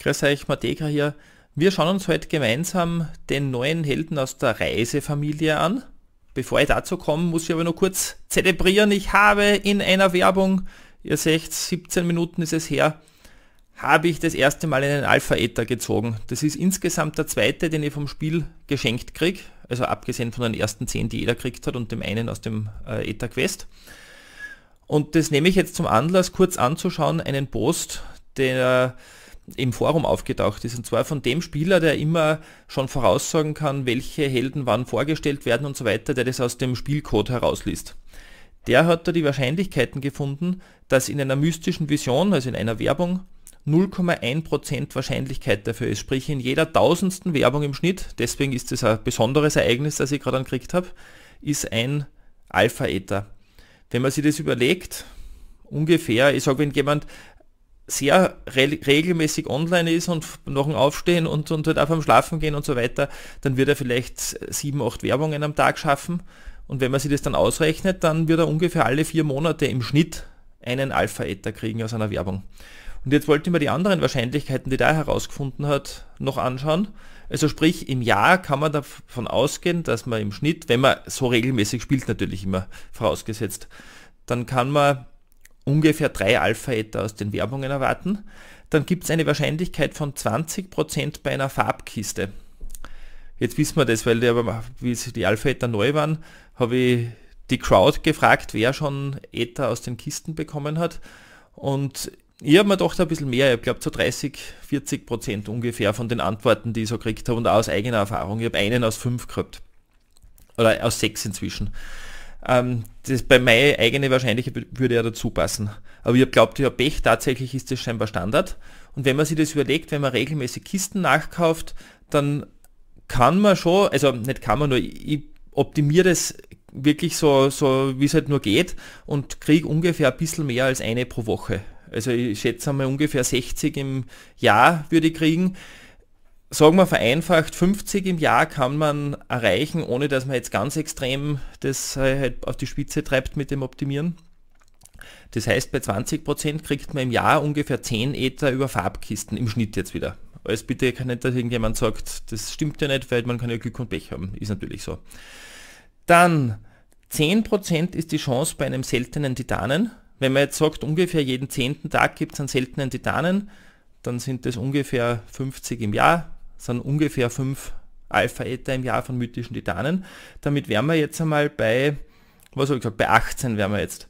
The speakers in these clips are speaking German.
Grüß euch, Mateka hier. Wir schauen uns heute gemeinsam den neuen Helden aus der Reisefamilie an. Bevor ich dazu komme, muss ich aber noch kurz zelebrieren. Ich habe in einer Werbung, ihr seht, 17 Minuten ist es her, habe ich das erste Mal einen Alpha-Ether gezogen. Das ist insgesamt der zweite, den ich vom Spiel geschenkt kriege. Also abgesehen von den ersten 10, die jeder gekriegt hat und dem einen aus dem Ether-Quest. Äh, und das nehme ich jetzt zum Anlass, kurz anzuschauen, einen Post, der... Äh, im Forum aufgetaucht ist. Und zwar von dem Spieler, der immer schon voraussagen kann, welche Helden wann vorgestellt werden und so weiter, der das aus dem Spielcode herausliest. Der hat da die Wahrscheinlichkeiten gefunden, dass in einer mystischen Vision, also in einer Werbung, 0,1% Wahrscheinlichkeit dafür ist. Sprich, in jeder tausendsten Werbung im Schnitt, deswegen ist das ein besonderes Ereignis, das ich gerade angekriegt habe, ist ein Alpha-Ether. Wenn man sich das überlegt, ungefähr, ich sage, wenn jemand sehr re regelmäßig online ist und noch ein Aufstehen und, und halt auch am Schlafen gehen und so weiter, dann wird er vielleicht sieben, acht Werbungen am Tag schaffen. Und wenn man sich das dann ausrechnet, dann wird er ungefähr alle vier Monate im Schnitt einen Alpha-Ether kriegen aus einer Werbung. Und jetzt wollte ich mir die anderen Wahrscheinlichkeiten, die da herausgefunden hat, noch anschauen. Also sprich, im Jahr kann man davon ausgehen, dass man im Schnitt, wenn man so regelmäßig spielt, natürlich immer vorausgesetzt, dann kann man ungefähr drei Alpha-Äther aus den Werbungen erwarten, dann gibt es eine Wahrscheinlichkeit von 20% bei einer Farbkiste. Jetzt wissen wir das, weil die, wie die Alpha-Äther neu waren, habe ich die Crowd gefragt, wer schon Äther aus den Kisten bekommen hat. Und ich habe mir doch ein bisschen mehr, ich glaube so 30, 40 Prozent ungefähr von den Antworten, die ich so gekriegt habe und auch aus eigener Erfahrung. Ich habe einen aus fünf gehabt. Oder aus sechs inzwischen. Ähm, das bei meine eigene wahrscheinlich würde ja dazu passen. Aber ich glaubt ja Pech, tatsächlich ist das scheinbar Standard. Und wenn man sich das überlegt, wenn man regelmäßig Kisten nachkauft, dann kann man schon, also nicht kann man nur, ich optimiere das wirklich so, so wie es halt nur geht und kriege ungefähr ein bisschen mehr als eine pro Woche. Also ich schätze mal ungefähr 60 im Jahr würde ich kriegen sagen wir vereinfacht, 50 im Jahr kann man erreichen, ohne dass man jetzt ganz extrem das äh, halt auf die Spitze treibt mit dem Optimieren. Das heißt, bei 20% kriegt man im Jahr ungefähr 10 Ether über Farbkisten im Schnitt jetzt wieder. Alles bitte kann nicht, dass irgendjemand sagt, das stimmt ja nicht, weil man kann ja Glück und Pech haben. Ist natürlich so. Dann 10% ist die Chance bei einem seltenen Titanen. Wenn man jetzt sagt, ungefähr jeden zehnten Tag gibt es einen seltenen Titanen, dann sind das ungefähr 50 im Jahr sind ungefähr fünf Alpha-Äther im Jahr von mythischen Titanen. Damit wären wir jetzt einmal bei, was habe ich gesagt, bei 18 wären wir jetzt.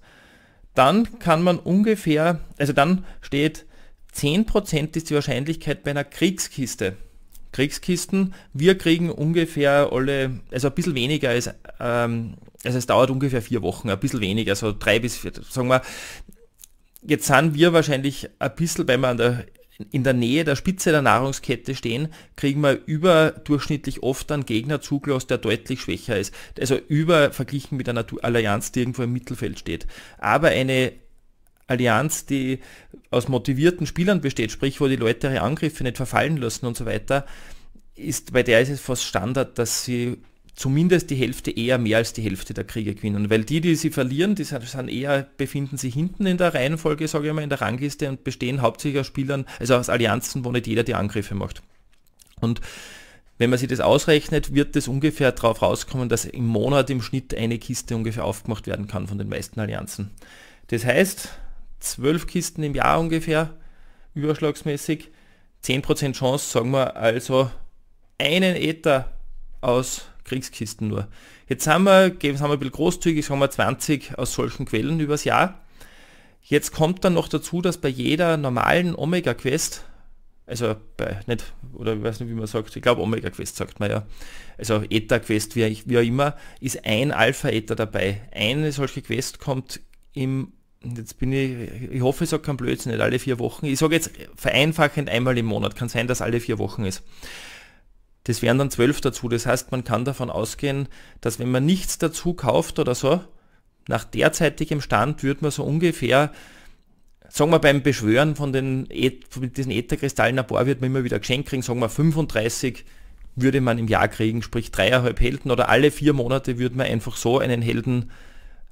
Dann kann man ungefähr, also dann steht 10% ist die Wahrscheinlichkeit bei einer Kriegskiste. Kriegskisten, wir kriegen ungefähr alle, also ein bisschen weniger als, ähm, also es dauert ungefähr vier Wochen, ein bisschen weniger, also drei bis vier, sagen wir, jetzt sind wir wahrscheinlich ein bisschen, wenn wir an der in der Nähe der Spitze der Nahrungskette stehen, kriegen wir überdurchschnittlich oft einen Gegner Zuglos, der deutlich schwächer ist. Also über verglichen mit einer Allianz, die irgendwo im Mittelfeld steht. Aber eine Allianz, die aus motivierten Spielern besteht, sprich, wo die Leute ihre Angriffe nicht verfallen lassen und so weiter, ist, bei der ist es fast Standard, dass sie zumindest die Hälfte eher mehr als die Hälfte der Kriege gewinnen. Weil die, die sie verlieren, die sind eher, befinden sich hinten in der Reihenfolge, sage ich mal, in der Rangliste und bestehen hauptsächlich aus Spielern, also aus Allianzen, wo nicht jeder die Angriffe macht. Und wenn man sich das ausrechnet, wird es ungefähr darauf rauskommen, dass im Monat im Schnitt eine Kiste ungefähr aufgemacht werden kann von den meisten Allianzen. Das heißt, zwölf Kisten im Jahr ungefähr, überschlagsmäßig, 10% Chance, sagen wir also, einen Ether aus Kriegskisten nur. Jetzt haben wir, geben, haben wir ein bisschen großzügig, haben wir 20 aus solchen Quellen übers Jahr. Jetzt kommt dann noch dazu, dass bei jeder normalen Omega-Quest, also bei, nicht, oder ich weiß nicht, wie man sagt, ich glaube Omega-Quest sagt man ja, also Eta-Quest, wie, wie auch immer, ist ein Alpha-Eta dabei. Eine solche Quest kommt im jetzt bin ich, ich hoffe, ich sage keinen Blödsinn, nicht alle vier Wochen. Ich sage jetzt vereinfachend einmal im Monat. Kann sein, dass alle vier Wochen ist. Das wären dann zwölf dazu. Das heißt, man kann davon ausgehen, dass wenn man nichts dazu kauft oder so, nach derzeitigem Stand würde man so ungefähr, sagen wir beim Beschwören von, den, von e-, diesen Ätherkristallen ein paar wird man immer wieder geschenkt kriegen, sagen wir 35 würde man im Jahr kriegen, sprich dreieinhalb Helden oder alle vier Monate würde man einfach so einen Helden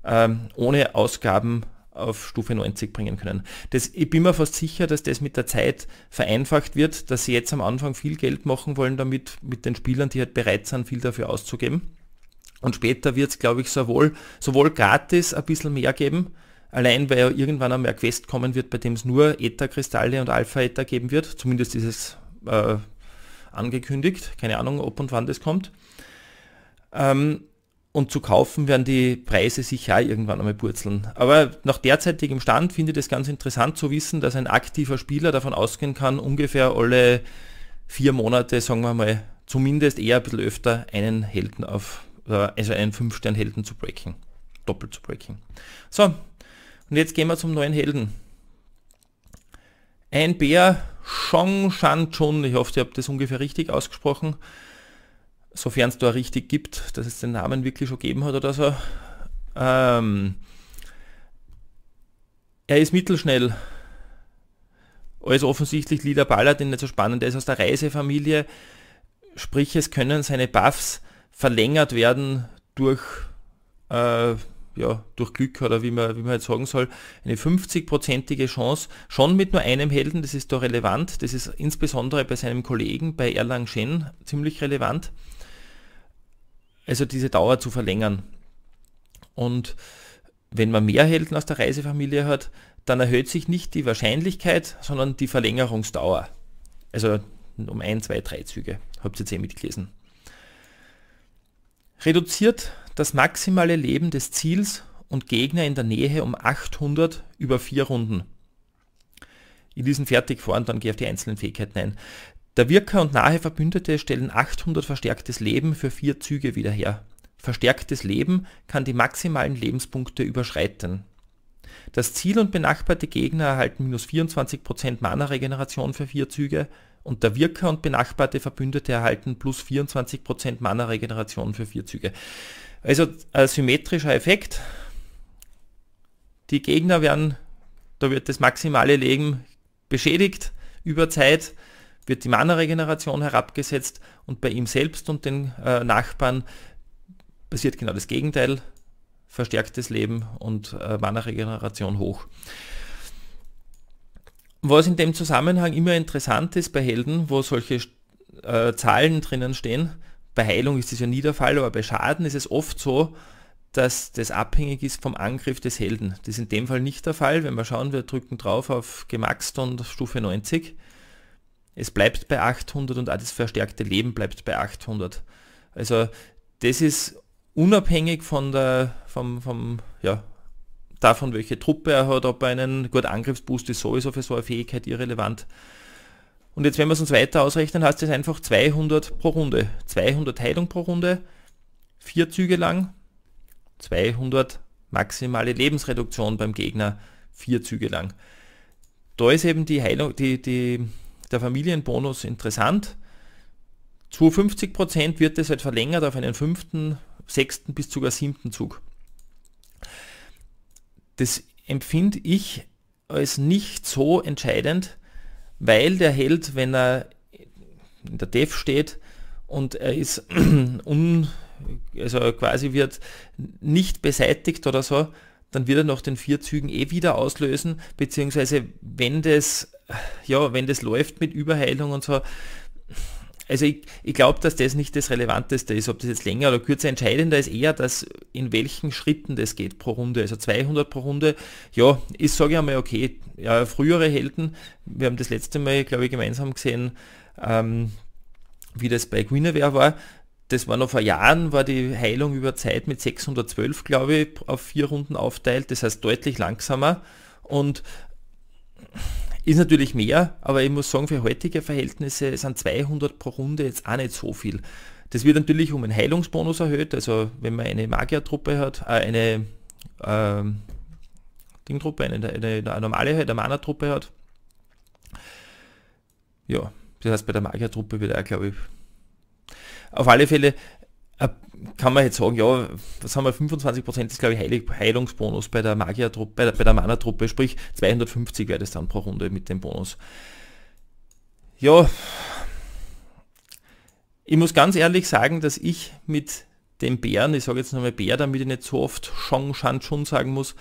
ähm, ohne Ausgaben auf Stufe 90 bringen können. Das, ich bin mir fast sicher, dass das mit der Zeit vereinfacht wird, dass sie jetzt am Anfang viel Geld machen wollen, damit mit den Spielern, die halt bereit sind, viel dafür auszugeben. Und später wird es, glaube ich, sowohl, sowohl gratis ein bisschen mehr geben, allein weil ja irgendwann einmal ein Quest kommen wird, bei dem es nur Eta-Kristalle und Alpha-Eta geben wird. Zumindest ist es äh, angekündigt. Keine Ahnung, ob und wann das kommt. Ähm, und zu kaufen werden die Preise sicher irgendwann einmal purzeln. Aber nach derzeitigem Stand finde ich das ganz interessant zu wissen, dass ein aktiver Spieler davon ausgehen kann, ungefähr alle vier Monate, sagen wir mal, zumindest eher ein bisschen öfter einen Helden auf, äh, also einen fünf stern helden zu breaken. Doppelt zu breaken. So, und jetzt gehen wir zum neuen Helden. Ein Bär, Shong Shan Chun, ich hoffe, ich habe das ungefähr richtig ausgesprochen, sofern es da richtig gibt, dass es den Namen wirklich schon gegeben hat oder so. Ähm, er ist mittelschnell. Also offensichtlich Lieder Ballard, den nicht so spannend. Er ist aus der Reisefamilie. Sprich, es können seine Buffs verlängert werden durch, äh, ja, durch Glück oder wie man, wie man jetzt sagen soll. Eine 50-prozentige Chance, schon mit nur einem Helden, das ist da relevant. Das ist insbesondere bei seinem Kollegen, bei Erlang Schen, ziemlich relevant also diese Dauer zu verlängern. Und wenn man mehr Helden aus der Reisefamilie hat, dann erhöht sich nicht die Wahrscheinlichkeit, sondern die Verlängerungsdauer. Also um ein, zwei, drei Züge. Habt ihr jetzt eh mitgelesen. Reduziert das maximale Leben des Ziels und Gegner in der Nähe um 800 über vier Runden. In diesen Fertigfahren, dann gehe ich auf die einzelnen Fähigkeiten ein. Der Wirker und nahe Verbündete stellen 800 verstärktes Leben für vier Züge wieder her. Verstärktes Leben kann die maximalen Lebenspunkte überschreiten. Das Ziel und benachbarte Gegner erhalten minus 24% Mana-Regeneration für vier Züge und der Wirker und benachbarte Verbündete erhalten plus 24% Mana-Regeneration für vier Züge. Also ein symmetrischer Effekt. Die Gegner werden, da wird das maximale Leben beschädigt über Zeit wird die Mana-Regeneration herabgesetzt und bei ihm selbst und den äh, Nachbarn passiert genau das Gegenteil, verstärktes Leben und äh, Mana-Regeneration hoch. Was in dem Zusammenhang immer interessant ist bei Helden, wo solche äh, Zahlen drinnen stehen, bei Heilung ist es ja nie der Fall, aber bei Schaden ist es oft so, dass das abhängig ist vom Angriff des Helden. Das ist in dem Fall nicht der Fall. Wenn wir schauen, wir drücken drauf auf gemaxt und Stufe 90 es bleibt bei 800 und auch das verstärkte Leben bleibt bei 800. Also das ist unabhängig von der, vom, vom, ja, davon, welche Truppe er hat, ob er einen, gut, Angriffsboost ist sowieso für so eine Fähigkeit irrelevant. Und jetzt, wenn wir es uns weiter ausrechnen, heißt es einfach 200 pro Runde. 200 Heilung pro Runde, vier Züge lang, 200 maximale Lebensreduktion beim Gegner, vier Züge lang. Da ist eben die Heilung, die, die der Familienbonus interessant. Zu 50% wird es halt verlängert auf einen fünften, sechsten bis sogar siebten Zug. Das empfinde ich als nicht so entscheidend, weil der Held, wenn er in der Dev steht und er ist un, also quasi wird nicht beseitigt oder so, dann wird er noch den vier Zügen eh wieder auslösen, beziehungsweise wenn das ja, wenn das läuft mit Überheilung und so, also ich, ich glaube, dass das nicht das Relevanteste ist, ob das jetzt länger oder kürzer. Entscheidender ist eher, dass in welchen Schritten das geht pro Runde. Also 200 pro Runde, ja, ich sage ja mal, okay. Ja, frühere Helden, wir haben das letzte Mal, glaube ich, gemeinsam gesehen, ähm, wie das bei Guinevere war. Das war noch vor Jahren, war die Heilung über Zeit mit 612, glaube ich, auf vier Runden aufteilt. Das heißt deutlich langsamer. Und ist natürlich mehr, aber ich muss sagen, für heutige Verhältnisse sind 200 pro Runde jetzt auch nicht so viel. Das wird natürlich um einen Heilungsbonus erhöht, also wenn man eine Magiertruppe hat, äh, eine äh, Dingtruppe, eine, eine, eine normale halt, eine Mana-Truppe hat. Ja, das heißt bei der Magiertruppe wieder, glaube ich. Auf alle Fälle, äh, kann man jetzt sagen, ja, was haben wir, 25% ist glaube ich Heilig Heilungsbonus bei der Magier-Truppe, bei der, bei der Mana-Truppe, sprich 250 wäre das dann pro Runde mit dem Bonus. Ja, ich muss ganz ehrlich sagen, dass ich mit dem Bären, ich sage jetzt nochmal Bär, damit ich nicht so oft Shang Shan Chun sagen muss,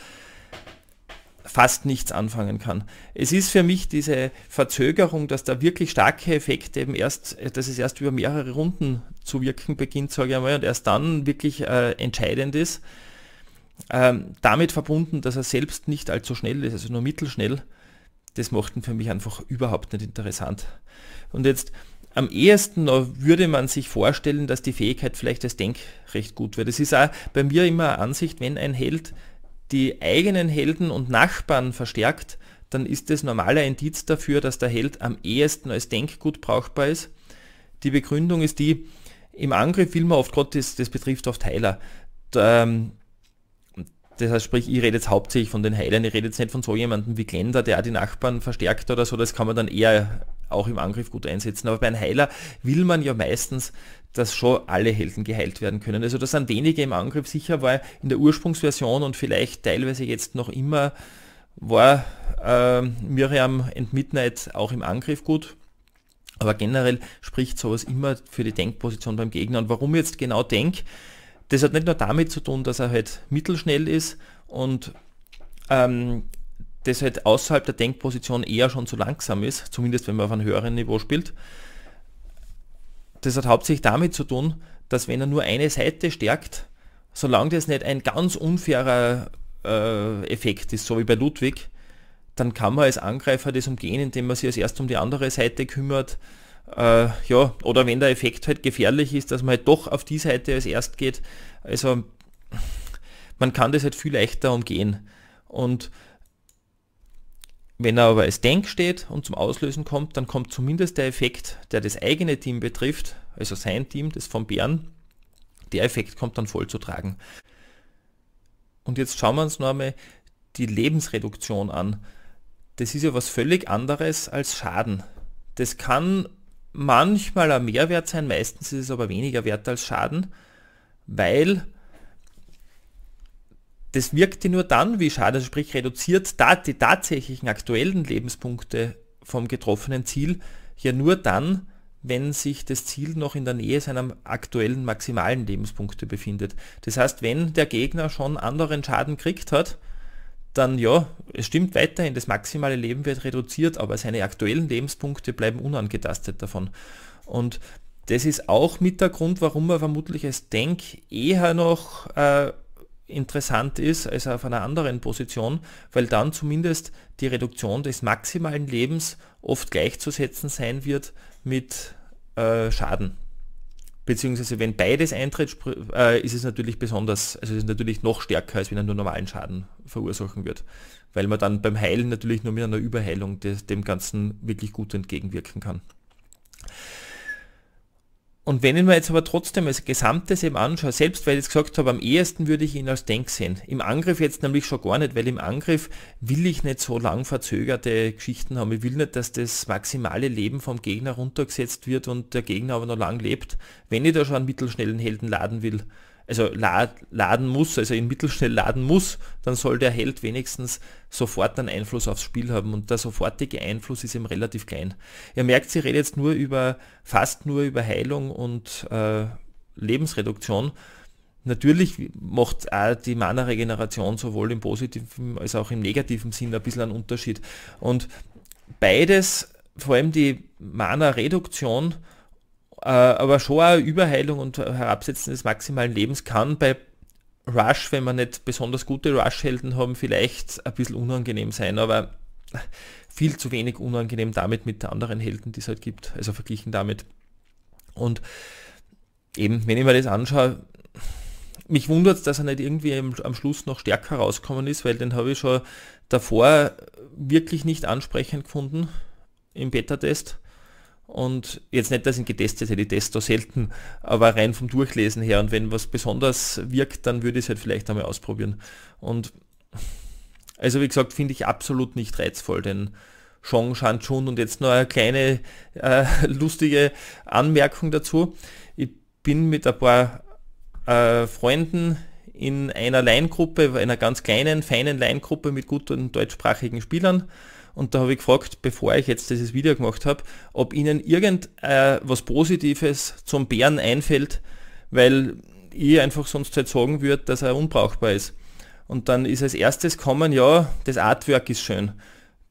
fast nichts anfangen kann. Es ist für mich diese Verzögerung, dass da wirklich starke Effekte eben erst, äh, dass es erst über mehrere Runden zu wirken beginnt, sage ich einmal, und erst dann wirklich äh, entscheidend ist. Ähm, damit verbunden, dass er selbst nicht allzu schnell ist, also nur mittelschnell, das macht ihn für mich einfach überhaupt nicht interessant. Und jetzt am ehesten würde man sich vorstellen, dass die Fähigkeit vielleicht das Denk recht gut wird. Es ist auch bei mir immer eine Ansicht, wenn ein Held die eigenen Helden und Nachbarn verstärkt, dann ist das normaler Indiz dafür, dass der Held am ehesten als Denkgut brauchbar ist. Die Begründung ist die, im Angriff will man oft Gott, das, das betrifft oft Heiler. Ähm, das heißt, sprich, ich rede jetzt hauptsächlich von den Heilern, ich rede jetzt nicht von so jemandem wie Glender, der auch die Nachbarn verstärkt oder so, das kann man dann eher auch im Angriff gut einsetzen. Aber bei einem Heiler will man ja meistens, dass schon alle Helden geheilt werden können. Also das sind wenige im Angriff sicher, war in der Ursprungsversion und vielleicht teilweise jetzt noch immer war äh, Miriam and Midnight auch im Angriff gut. Aber generell spricht sowas immer für die Denkposition beim Gegner. Und warum jetzt genau Denk? Das hat nicht nur damit zu tun, dass er halt mittelschnell ist und ähm, das halt außerhalb der Denkposition eher schon zu langsam ist, zumindest wenn man auf einem höheren Niveau spielt. Das hat hauptsächlich damit zu tun, dass wenn er nur eine Seite stärkt, solange das nicht ein ganz unfairer äh, Effekt ist, so wie bei Ludwig, dann kann man als Angreifer das umgehen, indem man sich als erst um die andere Seite kümmert. Äh, ja, oder wenn der Effekt halt gefährlich ist, dass man halt doch auf die Seite als erst geht. Also man kann das halt viel leichter umgehen. Und wenn er aber als Denk steht und zum Auslösen kommt, dann kommt zumindest der Effekt, der das eigene Team betrifft, also sein Team, das vom Bären, der Effekt kommt dann voll zu tragen. Und jetzt schauen wir uns noch einmal die Lebensreduktion an. Das ist ja was völlig anderes als Schaden. Das kann manchmal ein Mehrwert sein, meistens ist es aber weniger wert als Schaden, weil das wirkte nur dann wie schade, also sprich reduziert da die tatsächlichen aktuellen Lebenspunkte vom getroffenen Ziel ja nur dann, wenn sich das Ziel noch in der Nähe seiner aktuellen maximalen Lebenspunkte befindet. Das heißt, wenn der Gegner schon anderen Schaden kriegt hat, dann ja, es stimmt weiterhin, das maximale Leben wird reduziert, aber seine aktuellen Lebenspunkte bleiben unangetastet davon. Und das ist auch mit der Grund, warum man vermutlich es denkt, eher noch äh, interessant ist als auf einer anderen Position, weil dann zumindest die Reduktion des maximalen Lebens oft gleichzusetzen sein wird mit äh, Schaden. Beziehungsweise wenn beides eintritt, äh, ist es natürlich besonders, also ist natürlich noch stärker, als wenn er nur normalen Schaden verursachen wird. Weil man dann beim Heilen natürlich nur mit einer Überheilung des, dem Ganzen wirklich gut entgegenwirken kann. Und wenn ich mir jetzt aber trotzdem als Gesamtes eben anschaue, selbst weil ich es gesagt habe, am ehesten würde ich ihn als Denk sehen. Im Angriff jetzt nämlich schon gar nicht, weil im Angriff will ich nicht so lang verzögerte Geschichten haben. Ich will nicht, dass das maximale Leben vom Gegner runtergesetzt wird und der Gegner aber noch lang lebt, wenn ich da schon einen mittelschnellen Helden laden will also laden muss, also in mittelschnell laden muss, dann soll der Held wenigstens sofort einen Einfluss aufs Spiel haben und der sofortige Einfluss ist eben relativ klein. Ihr merkt, sie redet jetzt nur über, fast nur über Heilung und äh, Lebensreduktion. Natürlich macht auch die Mana-Regeneration sowohl im positiven als auch im negativen Sinn ein bisschen einen Unterschied. Und beides, vor allem die Mana-Reduktion, äh, aber schon eine Überheilung und Herabsetzen des maximalen Lebens kann bei Rush, wenn man nicht besonders gute Rush-Helden haben, vielleicht ein bisschen unangenehm sein, aber viel zu wenig unangenehm damit mit anderen Helden, die es halt gibt, also verglichen damit. Und eben, wenn ich mir das anschaue, mich wundert es, dass er nicht irgendwie am Schluss noch stärker rausgekommen ist, weil den habe ich schon davor wirklich nicht ansprechend gefunden im Beta-Test. Und jetzt nicht, dass ich ihn getestet hätte, ich teste selten, aber rein vom Durchlesen her. Und wenn was besonders wirkt, dann würde ich es halt vielleicht einmal ausprobieren. Und also wie gesagt, finde ich absolut nicht reizvoll, denn Shang Shanchun und jetzt noch eine kleine äh, lustige Anmerkung dazu. Ich bin mit ein paar äh, Freunden in einer Leingruppe, einer ganz kleinen, feinen Leingruppe mit guten deutschsprachigen Spielern und da habe ich gefragt, bevor ich jetzt dieses Video gemacht habe, ob Ihnen irgendwas äh, Positives zum Bären einfällt, weil ich einfach sonst halt sagen würde, dass er unbrauchbar ist. Und dann ist als erstes kommen, ja, das Artwork ist schön.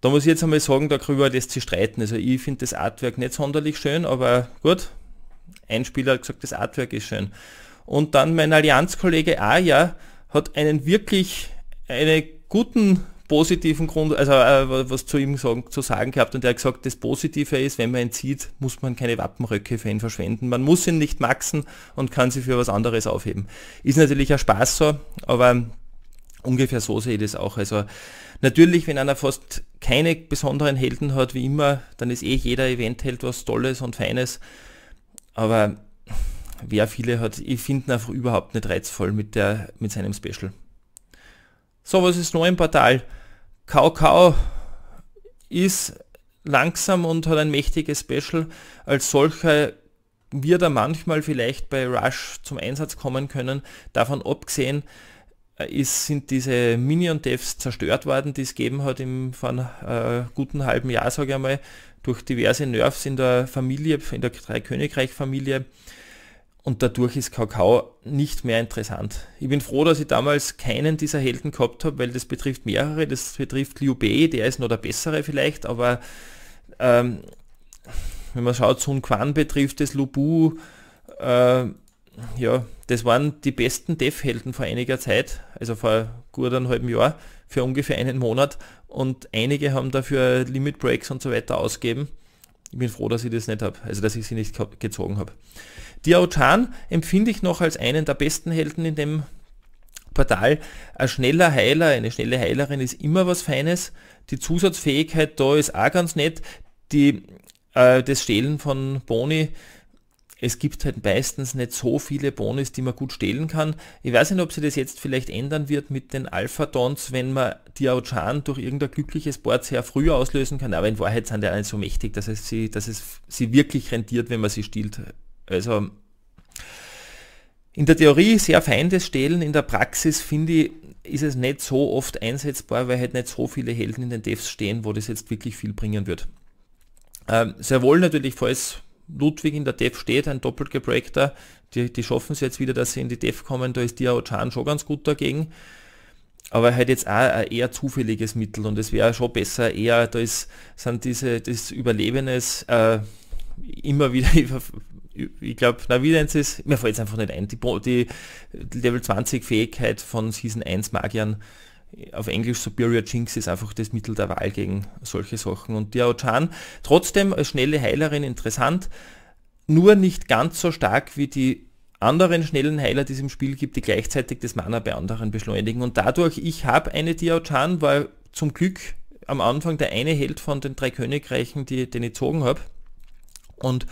Da muss ich jetzt einmal sagen, darüber lässt sich streiten. Also ich finde das Artwork nicht sonderlich schön, aber gut. Ein Spieler hat gesagt, das Artwork ist schön. Und dann mein Allianzkollege Aja hat einen wirklich, einen guten positiven Grund, also äh, was zu ihm sagen, zu sagen gehabt und er hat gesagt, das Positive ist, wenn man ihn zieht, muss man keine Wappenröcke für ihn verschwenden. Man muss ihn nicht maxen und kann sie für was anderes aufheben. Ist natürlich ein Spaß so, aber ungefähr so sehe ich das auch. Also natürlich, wenn einer fast keine besonderen Helden hat, wie immer, dann ist eh jeder Eventheld was Tolles und Feines. Aber wer viele hat, ich finde ihn einfach überhaupt nicht reizvoll mit, der, mit seinem Special. So, was ist neu im Portal? Kaukau ist langsam und hat ein mächtiges Special. Als solcher wird er manchmal vielleicht bei Rush zum Einsatz kommen können. Davon abgesehen äh, ist, sind diese Minion-Devs zerstört worden, die es gegeben hat im, vor einem äh, guten halben Jahr, sage ich einmal, durch diverse Nerfs in der Familie, in der Dreikönigreich-Familie. familie und dadurch ist Kakao nicht mehr interessant. Ich bin froh, dass ich damals keinen dieser Helden gehabt habe, weil das betrifft mehrere, das betrifft Liu Bei, der ist noch der bessere vielleicht, aber ähm, wenn man schaut, Sun Quan betrifft es, Lu Bu, äh, ja, das waren die besten Dev-Helden vor einiger Zeit, also vor gut einem halben Jahr, für ungefähr einen Monat und einige haben dafür Limit Breaks und so weiter ausgegeben. Ich bin froh, dass ich das nicht habe, also dass ich sie nicht gezogen habe. Diao Chan empfinde ich noch als einen der besten Helden in dem Portal. Ein schneller Heiler, eine schnelle Heilerin ist immer was Feines. Die Zusatzfähigkeit da ist auch ganz nett. Die, äh, das Stehlen von Boni, es gibt halt meistens nicht so viele Bonis, die man gut stehlen kann. Ich weiß nicht, ob sie das jetzt vielleicht ändern wird mit den Alpha-Dons, wenn man Diao Chan durch irgendein glückliches Board sehr früh auslösen kann. Aber in Wahrheit sind die alle so mächtig, dass es, sie, dass es sie wirklich rentiert, wenn man sie stiehlt. Also in der Theorie sehr feindes Stehlen, in der Praxis finde ich, ist es nicht so oft einsetzbar, weil halt nicht so viele Helden in den Devs stehen, wo das jetzt wirklich viel bringen wird. Ähm, sehr wohl natürlich, falls Ludwig in der Dev steht, ein doppelt geprägter, die, die schaffen es jetzt wieder, dass sie in die Dev kommen, da ist Diao Chan schon ganz gut dagegen. Aber halt jetzt auch ein eher zufälliges Mittel und es wäre schon besser, eher, da ist, sind diese, das Überlebenes äh, immer wieder ich glaube, na, wie nennt es? Mir fällt es einfach nicht ein. Die, die Level 20 Fähigkeit von Season 1 Magiern auf Englisch Superior Jinx ist einfach das Mittel der Wahl gegen solche Sachen. Und Diao Chan trotzdem als schnelle Heilerin interessant, nur nicht ganz so stark wie die anderen schnellen Heiler, die es im Spiel gibt, die gleichzeitig das Mana bei anderen beschleunigen. Und dadurch, ich habe eine Diao Chan, war zum Glück am Anfang der eine Held von den drei Königreichen, die, den ich gezogen habe. Und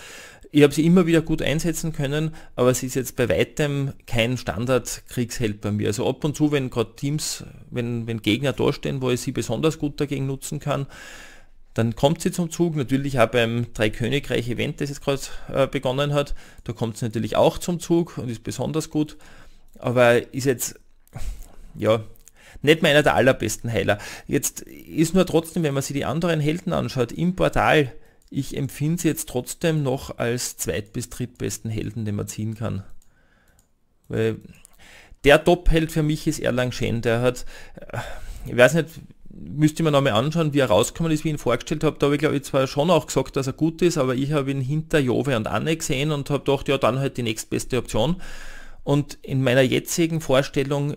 ich habe sie immer wieder gut einsetzen können, aber sie ist jetzt bei weitem kein Standard-Kriegsheld bei mir. Also ab und zu, wenn gerade Teams, wenn, wenn Gegner dastehen, wo ich sie besonders gut dagegen nutzen kann, dann kommt sie zum Zug, natürlich auch beim drei Dreikönigreich-Event, das jetzt gerade äh, begonnen hat, da kommt sie natürlich auch zum Zug und ist besonders gut, aber ist jetzt, ja, nicht mehr einer der allerbesten Heiler. Jetzt ist nur trotzdem, wenn man sich die anderen Helden anschaut, im Portal, ich empfinde sie jetzt trotzdem noch als zweit- bis drittbesten Helden, den man ziehen kann. Weil der Top-Held für mich ist Erlang Schen. Der hat, äh, ich weiß nicht, müsste man nochmal anschauen, wie er rausgekommen ist, wie ich ihn vorgestellt habe. Da habe ich glaube ich zwar schon auch gesagt, dass er gut ist, aber ich habe ihn hinter Jove und Anne gesehen und habe gedacht, ja dann halt die nächstbeste Option. Und in meiner jetzigen Vorstellung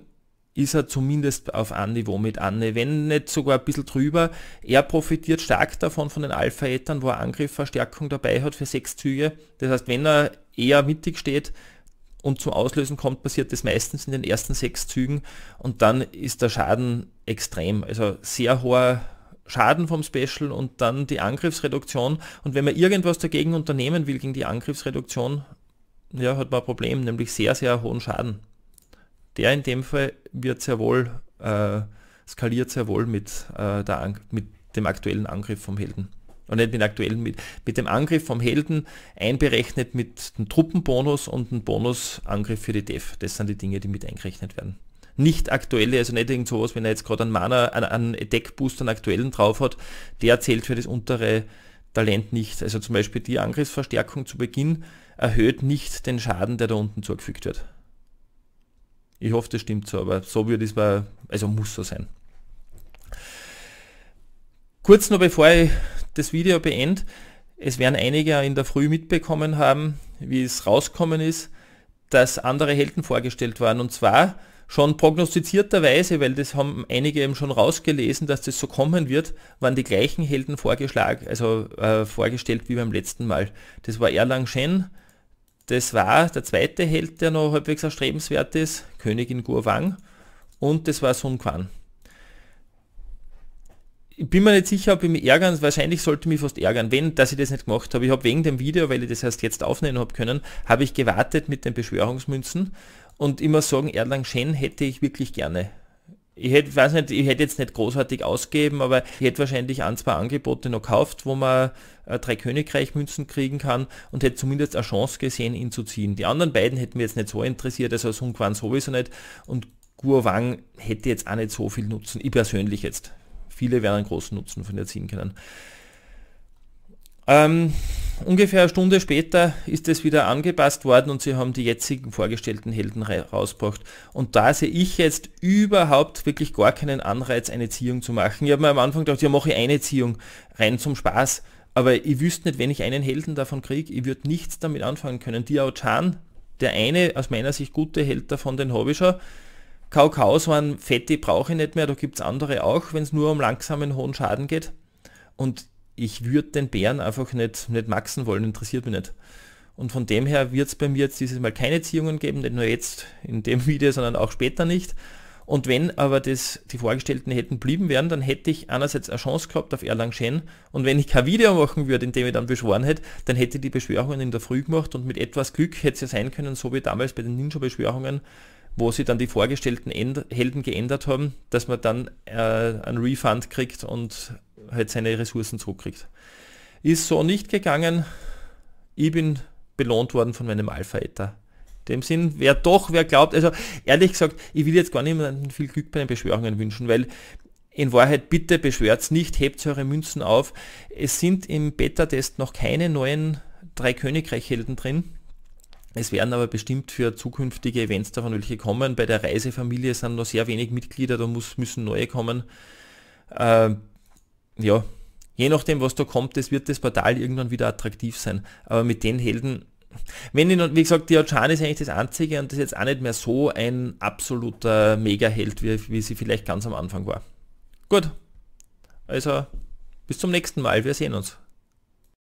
ist er zumindest auf Anniveau mit Anne, wenn nicht sogar ein bisschen drüber. Er profitiert stark davon von den Alpha-Ätern, wo er Angriffverstärkung dabei hat für sechs Züge. Das heißt, wenn er eher mittig steht und zum Auslösen kommt, passiert das meistens in den ersten sechs Zügen und dann ist der Schaden extrem. Also sehr hoher Schaden vom Special und dann die Angriffsreduktion. Und wenn man irgendwas dagegen unternehmen will gegen die Angriffsreduktion, ja, hat man ein Problem, nämlich sehr, sehr hohen Schaden der in dem Fall wird sehr wohl, äh, skaliert sehr wohl mit, äh, der mit dem aktuellen Angriff vom Helden. Und nicht mit dem aktuellen, mit, mit dem Angriff vom Helden einberechnet mit einem Truppenbonus und einem Bonusangriff für die Def. Das sind die Dinge, die mit eingerechnet werden. Nicht aktuelle, also nicht irgend sowas, wenn er jetzt gerade einen Mana, einen, einen Deckboost, einen aktuellen drauf hat, der zählt für das untere Talent nicht. Also zum Beispiel die Angriffsverstärkung zu Beginn erhöht nicht den Schaden, der da unten zugefügt wird. Ich hoffe, das stimmt so, aber so wird es bei, also muss so sein. Kurz noch bevor ich das Video beende, es werden einige in der Früh mitbekommen haben, wie es rauskommen ist, dass andere Helden vorgestellt waren. Und zwar schon prognostizierterweise, weil das haben einige eben schon rausgelesen, dass das so kommen wird, waren die gleichen Helden vorgeschlagen, also äh, vorgestellt wie beim letzten Mal. Das war Erlang Shen, das war der zweite Held, der noch halbwegs erstrebenswert ist, Königin Guowang. Und das war Sun Quan. Ich bin mir nicht sicher, ob ich mich ärgern, wahrscheinlich sollte ich mich fast ärgern, wenn, dass ich das nicht gemacht habe. Ich habe wegen dem Video, weil ich das erst jetzt aufnehmen habe können, habe ich gewartet mit den Beschwörungsmünzen und immer sagen, Erlang Shen hätte ich wirklich gerne. Ich hätte, weiß nicht, ich hätte jetzt nicht großartig ausgeben, aber ich hätte wahrscheinlich ein, zwei Angebote noch gekauft, wo man äh, drei Königreich-Münzen kriegen kann und hätte zumindest eine Chance gesehen, ihn zu ziehen. Die anderen beiden hätten mir jetzt nicht so interessiert, also Sun Quan sowieso nicht und Guo Wang hätte jetzt auch nicht so viel Nutzen, ich persönlich jetzt. Viele werden einen großen Nutzen von ihr ziehen können. Ähm, ungefähr eine Stunde später ist es wieder angepasst worden und sie haben die jetzigen vorgestellten Helden rausgebracht. Und da sehe ich jetzt überhaupt wirklich gar keinen Anreiz, eine Ziehung zu machen. Ich habe mir am Anfang gedacht, ja mache ich eine Ziehung, rein zum Spaß. Aber ich wüsste nicht, wenn ich einen Helden davon kriege, ich würde nichts damit anfangen können. Diao Chan, der eine aus meiner Sicht gute Held davon, den habe ich schon. so waren Fetti brauche ich nicht mehr, da gibt es andere auch, wenn es nur um langsamen hohen Schaden geht. Und ich würde den Bären einfach nicht, nicht maxen wollen, interessiert mich nicht. Und von dem her wird es bei mir jetzt dieses Mal keine Ziehungen geben, nicht nur jetzt in dem Video, sondern auch später nicht. Und wenn aber das, die Vorgestellten hätten blieben wären, dann hätte ich einerseits eine Chance gehabt auf Erlangen-Schen und wenn ich kein Video machen würde, in dem ich dann beschworen hätte, dann hätte ich die Beschwörungen in der Früh gemacht und mit etwas Glück hätte es ja sein können, so wie damals bei den Ninja-Beschwörungen, wo sie dann die vorgestellten End Helden geändert haben, dass man dann äh, einen Refund kriegt und halt seine Ressourcen zurückkriegt. Ist so nicht gegangen. Ich bin belohnt worden von meinem Alpha-Ether. Dem Sinn, wer doch, wer glaubt, also ehrlich gesagt, ich will jetzt gar niemandem viel Glück bei den Beschwörungen wünschen, weil in Wahrheit, bitte beschwört's nicht, hebt eure Münzen auf. Es sind im Beta-Test noch keine neuen drei Königreich-Helden drin. Es werden aber bestimmt für zukünftige Events davon welche kommen. Bei der Reisefamilie sind noch sehr wenig Mitglieder, da muss, müssen neue kommen. Äh, ja, je nachdem, was da kommt, das wird das Portal irgendwann wieder attraktiv sein. Aber mit den Helden, wenn ich, wie gesagt, die Diochan ist eigentlich das einzige und das ist jetzt auch nicht mehr so ein absoluter Mega-Held, wie, wie sie vielleicht ganz am Anfang war. Gut, also bis zum nächsten Mal, wir sehen uns.